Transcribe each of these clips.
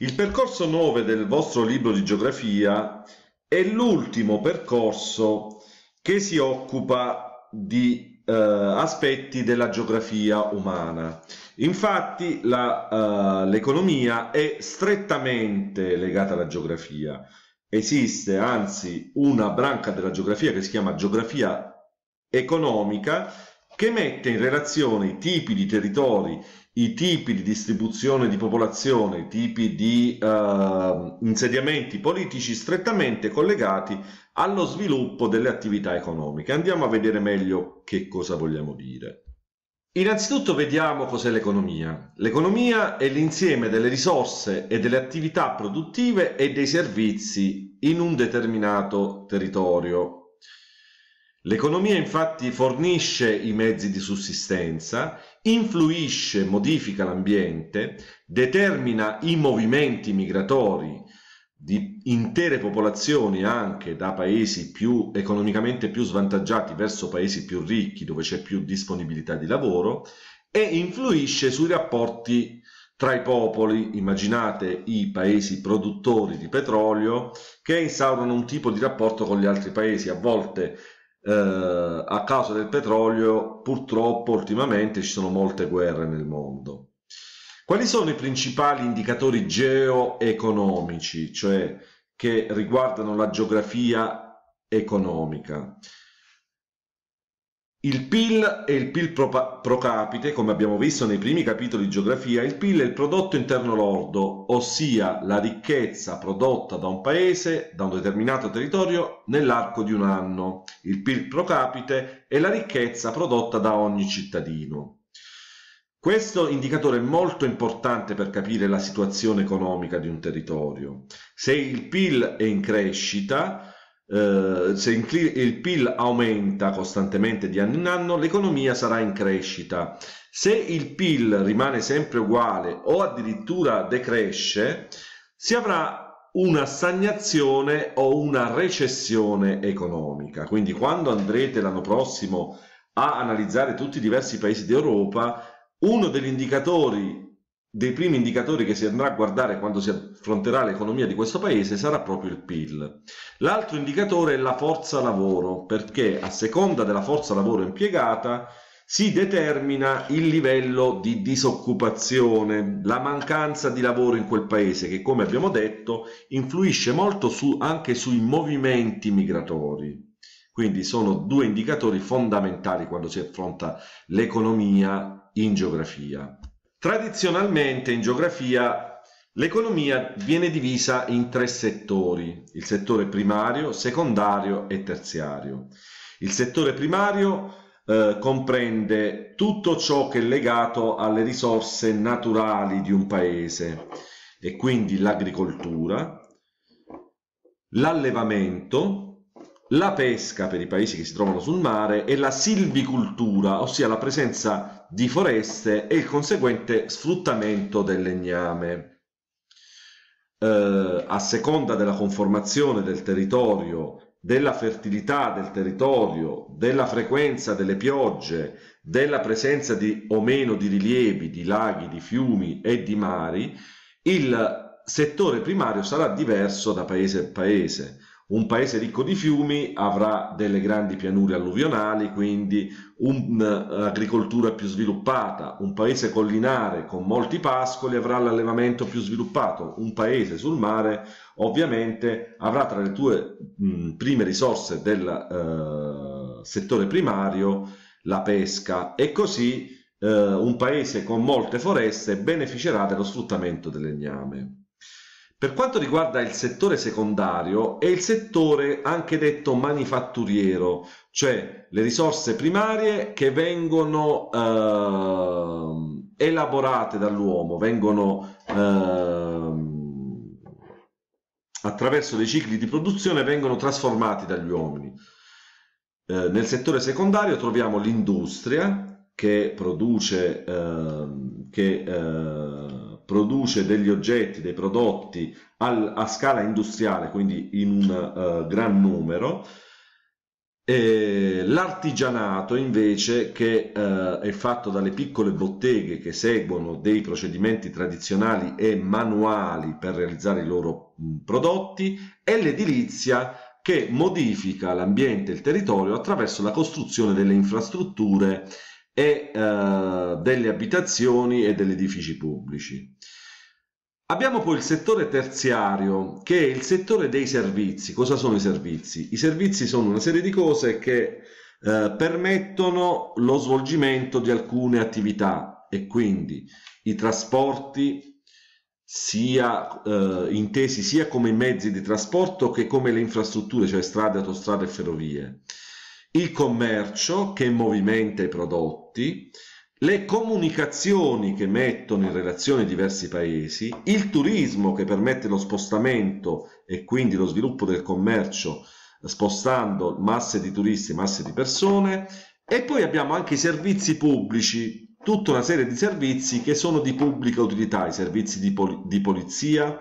Il percorso 9 del vostro libro di geografia è l'ultimo percorso che si occupa di eh, aspetti della geografia umana. Infatti eh, l'economia eh, è strettamente legata alla geografia. Esiste anzi una branca della geografia che si chiama geografia economica che mette in relazione i tipi di territori, i tipi di distribuzione di popolazione, i tipi di eh, insediamenti politici strettamente collegati allo sviluppo delle attività economiche. Andiamo a vedere meglio che cosa vogliamo dire. Innanzitutto vediamo cos'è l'economia. L'economia è l'insieme delle risorse e delle attività produttive e dei servizi in un determinato territorio L'economia infatti fornisce i mezzi di sussistenza, influisce, modifica l'ambiente, determina i movimenti migratori di intere popolazioni anche da paesi più economicamente più svantaggiati verso paesi più ricchi dove c'è più disponibilità di lavoro e influisce sui rapporti tra i popoli, immaginate i paesi produttori di petrolio che instaurano un tipo di rapporto con gli altri paesi, a volte eh, a causa del petrolio purtroppo ultimamente ci sono molte guerre nel mondo. Quali sono i principali indicatori geoeconomici, cioè che riguardano la geografia economica? Il PIL e il PIL pro, pro, capite, come abbiamo visto nei primi capitoli di geografia, il PIL è il prodotto interno lordo, ossia la ricchezza prodotta da un paese, da un determinato territorio, nell'arco di un anno. Il PIL pro capite è la ricchezza prodotta da ogni cittadino. Questo indicatore è molto importante per capire la situazione economica di un territorio. Se il PIL è in crescita, eh, se il PIL aumenta costantemente di anno in anno, l'economia sarà in crescita. Se il PIL rimane sempre uguale o addirittura decresce, si avrà una stagnazione o una recessione economica. Quindi quando andrete l'anno prossimo a analizzare tutti i diversi paesi d'Europa, uno degli indicatori dei primi indicatori che si andrà a guardare quando si affronterà l'economia di questo paese sarà proprio il PIL. L'altro indicatore è la forza lavoro, perché a seconda della forza lavoro impiegata si determina il livello di disoccupazione, la mancanza di lavoro in quel paese che come abbiamo detto influisce molto su, anche sui movimenti migratori. Quindi sono due indicatori fondamentali quando si affronta l'economia in geografia. Tradizionalmente in geografia l'economia viene divisa in tre settori, il settore primario, secondario e terziario. Il settore primario eh, comprende tutto ciò che è legato alle risorse naturali di un paese e quindi l'agricoltura, l'allevamento, la pesca per i paesi che si trovano sul mare e la silvicultura, ossia la presenza di foreste e il conseguente sfruttamento del legname. Eh, a seconda della conformazione del territorio, della fertilità del territorio, della frequenza delle piogge, della presenza di o meno di rilievi, di laghi, di fiumi e di mari, il settore primario sarà diverso da paese a paese un paese ricco di fiumi avrà delle grandi pianure alluvionali, quindi un'agricoltura più sviluppata. Un paese collinare con molti pascoli avrà l'allevamento più sviluppato. Un paese sul mare ovviamente avrà tra le tue mh, prime risorse del eh, settore primario la pesca e così eh, un paese con molte foreste beneficerà dello sfruttamento del legname. Per quanto riguarda il settore secondario, è il settore anche detto manifatturiero, cioè le risorse primarie che vengono eh, elaborate dall'uomo, vengono eh, attraverso dei cicli di produzione, vengono trasformati dagli uomini. Eh, nel settore secondario troviamo l'industria che produce, ehm, che ehm, produce degli oggetti, dei prodotti al, a scala industriale, quindi in un uh, gran numero, l'artigianato invece che eh, è fatto dalle piccole botteghe che seguono dei procedimenti tradizionali e manuali per realizzare i loro mh, prodotti e l'edilizia che modifica l'ambiente e il territorio attraverso la costruzione delle infrastrutture e eh, delle abitazioni e degli edifici pubblici. Abbiamo poi il settore terziario, che è il settore dei servizi. Cosa sono i servizi? I servizi sono una serie di cose che eh, permettono lo svolgimento di alcune attività e quindi i trasporti sia eh, intesi sia come mezzi di trasporto che come le infrastrutture, cioè strade, autostrade e ferrovie il commercio che movimenta i prodotti, le comunicazioni che mettono in relazione diversi paesi, il turismo che permette lo spostamento e quindi lo sviluppo del commercio spostando masse di turisti, e masse di persone e poi abbiamo anche i servizi pubblici, tutta una serie di servizi che sono di pubblica utilità, i servizi di, pol di polizia,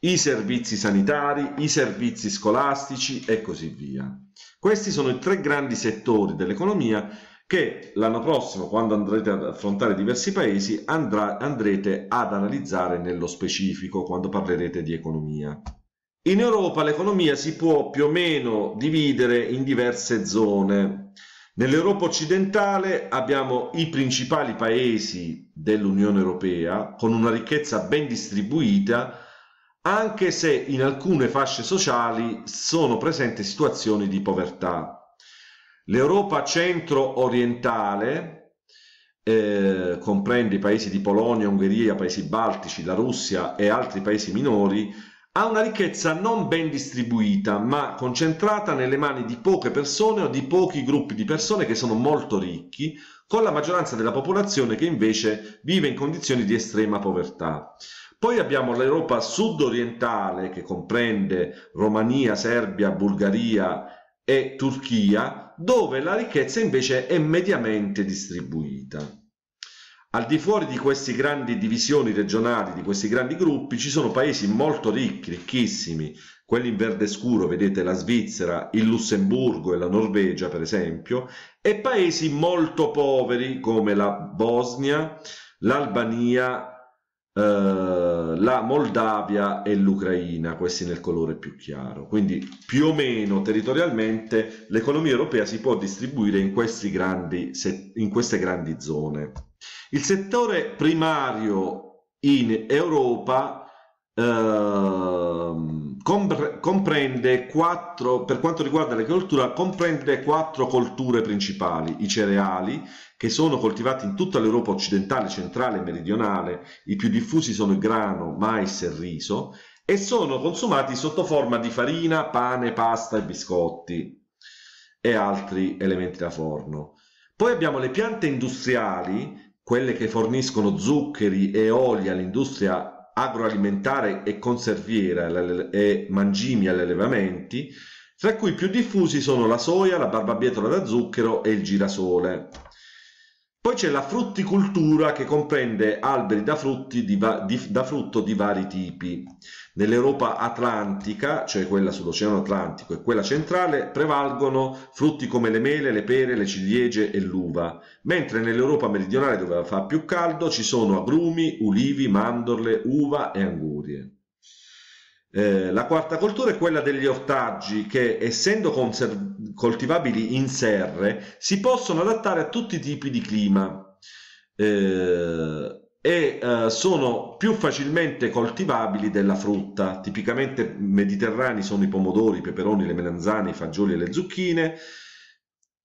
i servizi sanitari, i servizi scolastici e così via. Questi sono i tre grandi settori dell'economia che l'anno prossimo, quando andrete ad affrontare diversi paesi, andrà, andrete ad analizzare nello specifico quando parlerete di economia. In Europa l'economia si può più o meno dividere in diverse zone. Nell'Europa occidentale abbiamo i principali paesi dell'Unione Europea con una ricchezza ben distribuita anche se in alcune fasce sociali sono presenti situazioni di povertà. L'Europa centro-orientale eh, comprende i paesi di Polonia, Ungheria, paesi baltici, la Russia e altri paesi minori, ha una ricchezza non ben distribuita, ma concentrata nelle mani di poche persone o di pochi gruppi di persone che sono molto ricchi, con la maggioranza della popolazione che invece vive in condizioni di estrema povertà. Poi abbiamo l'Europa sud-orientale che comprende Romania, Serbia, Bulgaria e Turchia, dove la ricchezza invece è mediamente distribuita. Al di fuori di queste grandi divisioni regionali, di questi grandi gruppi, ci sono paesi molto ricchi, ricchissimi, quelli in verde scuro, vedete la Svizzera, il Lussemburgo e la Norvegia, per esempio, e paesi molto poveri come la Bosnia, l'Albania eh, la Moldavia e l'Ucraina, questi nel colore più chiaro. Quindi più o meno territorialmente l'economia europea si può distribuire in, grandi, in queste grandi zone. Il settore primario in Europa Ehm, compre comprende quattro, per quanto riguarda l'agricoltura, comprende quattro colture principali, i cereali, che sono coltivati in tutta l'Europa occidentale, centrale e meridionale, i più diffusi sono il grano, mais e riso, e sono consumati sotto forma di farina, pane, pasta e biscotti e altri elementi da forno. Poi abbiamo le piante industriali, quelle che forniscono zuccheri e oli all'industria agroalimentare e conserviera e mangimi agli allevamenti, fra cui i più diffusi sono la soia, la barbabietola da zucchero e il girasole. Poi c'è la frutticoltura che comprende alberi da, di va- di, da, frutto di vari tipi. Nell'Europa atlantica, cioè quella sull'Oceano Atlantico e quella centrale, prevalgono frutti come le mele, le pere, le ciliegie e l'uva, mentre nell'Europa meridionale, dove fa più caldo, ci sono agrumi, ulivi, mandorle, uva e angurie. Eh, la quarta coltura è quella degli ortaggi che, essendo conservati, coltivabili in serre si possono adattare a tutti i tipi di clima eh, e eh, sono più facilmente coltivabili della frutta. Tipicamente mediterranei sono i pomodori, i peperoni, le melanzane, i fagioli e le zucchine.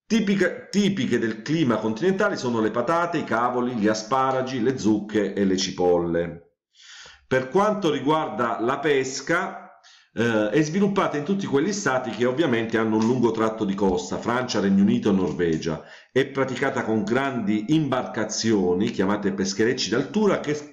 Tipica, tipiche del clima continentale sono le patate, i cavoli, gli asparagi, le zucche e le cipolle. Per quanto riguarda la pesca, eh, è sviluppata in tutti quegli stati che ovviamente hanno un lungo tratto di costa, Francia, Regno Unito, Norvegia, è praticata con grandi imbarcazioni chiamate pescherecci d'altura che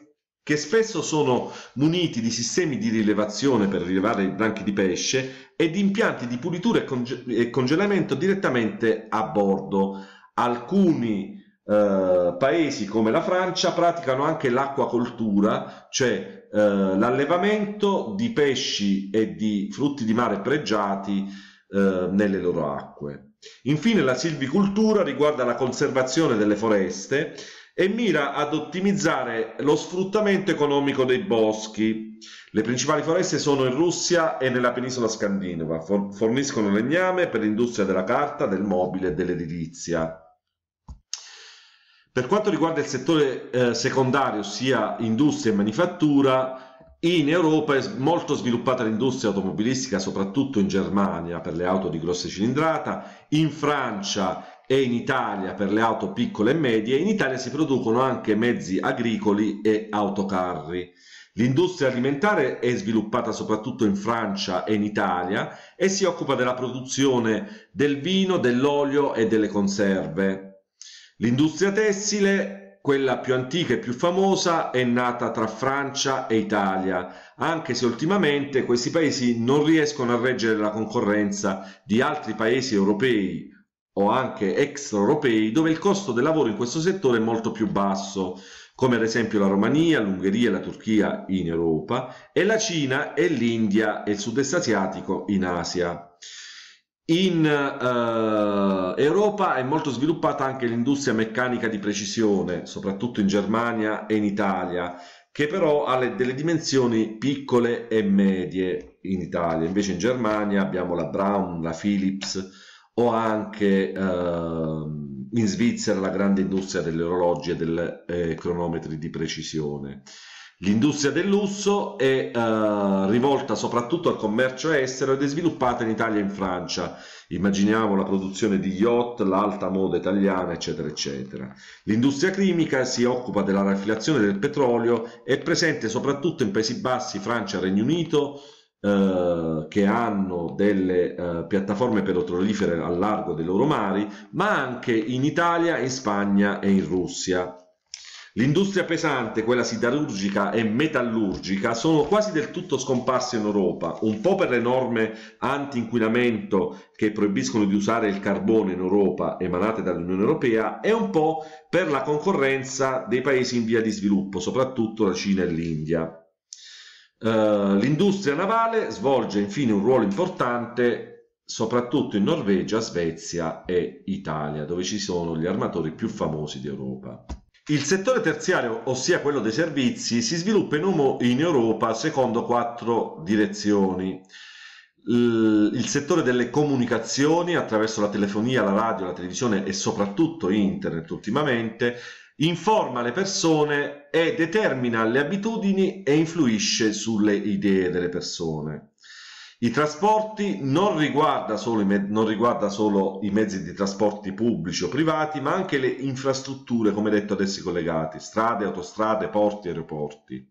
che spesso sono muniti di sistemi di rilevazione per rilevare i branchi di pesce e di impianti di pulitura e, conge e congelamento direttamente a bordo. Alcuni eh, paesi come la Francia praticano anche l'acquacoltura, cioè eh, l'allevamento di pesci e di frutti di mare pregiati eh, nelle loro acque. Infine la silvicoltura riguarda la conservazione delle foreste e mira ad ottimizzare lo sfruttamento economico dei boschi. Le principali foreste sono in Russia e nella penisola scandinava, forniscono legname per l'industria della carta, del mobile e dell'edilizia. Per quanto riguarda il settore eh, secondario, ossia industria e manifattura, in Europa è molto sviluppata l'industria automobilistica, soprattutto in Germania per le auto di grossa cilindrata, in Francia e in Italia per le auto piccole e medie, in Italia si producono anche mezzi agricoli e autocarri. L'industria alimentare è sviluppata soprattutto in Francia e in Italia e si occupa della produzione del vino, dell'olio e delle conserve. L'industria tessile, quella più antica e più famosa, è nata tra Francia e Italia, anche se ultimamente questi paesi non riescono a reggere la concorrenza di altri paesi europei o anche extraeuropei dove il costo del lavoro in questo settore è molto più basso, come ad esempio la Romania, l'Ungheria e la Turchia in Europa e la Cina e l'India e il sud-est asiatico in Asia. In uh, Europa è molto sviluppata anche l'industria meccanica di precisione, soprattutto in Germania e in Italia, che però ha le, delle dimensioni piccole e medie in Italia. Invece in Germania abbiamo la Brown, la Philips o anche uh, in Svizzera la grande industria degli orologi e dei eh, cronometri di precisione. L'industria del lusso è eh, rivolta soprattutto al commercio estero ed è sviluppata in Italia e in Francia. Immaginiamo la produzione di yacht, l'alta moda italiana, eccetera, eccetera. L'industria chimica si occupa della raffinazione del petrolio, è presente soprattutto in Paesi Bassi, Francia, Regno Unito, eh, che hanno delle eh, piattaforme petrolifere al largo dei loro mari, ma anche in Italia, in Spagna e in Russia. L'industria pesante, quella siderurgica e metallurgica, sono quasi del tutto scomparse in Europa, un po' per le norme anti-inquinamento che proibiscono di usare il carbone in Europa emanate dall'Unione Europea e un po' per la concorrenza dei paesi in via di sviluppo, soprattutto la Cina e l'India. Uh, l'industria navale svolge infine un ruolo importante soprattutto in Norvegia, Svezia e Italia, dove ci sono gli armatori più famosi d'Europa. Il settore terziario, ossia quello dei servizi, si sviluppa in, Europa secondo quattro direzioni. Il settore delle comunicazioni attraverso la telefonia, la radio, la televisione e soprattutto internet ultimamente informa le persone e determina le abitudini e influisce sulle idee delle persone. I trasporti non riguarda, solo i non riguarda solo i mezzi di trasporti pubblici o privati, ma anche le infrastrutture, come detto adesso, collegate, strade, autostrade, porti, aeroporti.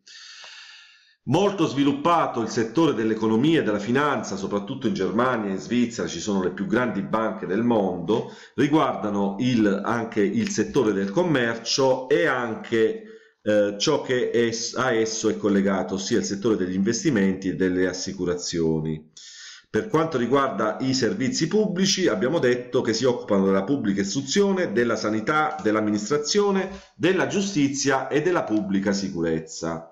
Molto sviluppato il settore dell'economia e della finanza, soprattutto in Germania e in Svizzera ci sono le più grandi banche del mondo, riguardano il, anche il settore del commercio e anche eh, ciò che è, a esso è collegato, ossia il settore degli investimenti e delle assicurazioni. Per quanto riguarda i servizi pubblici, abbiamo detto che si occupano della pubblica istruzione, della sanità, dell'amministrazione, della giustizia e della pubblica sicurezza.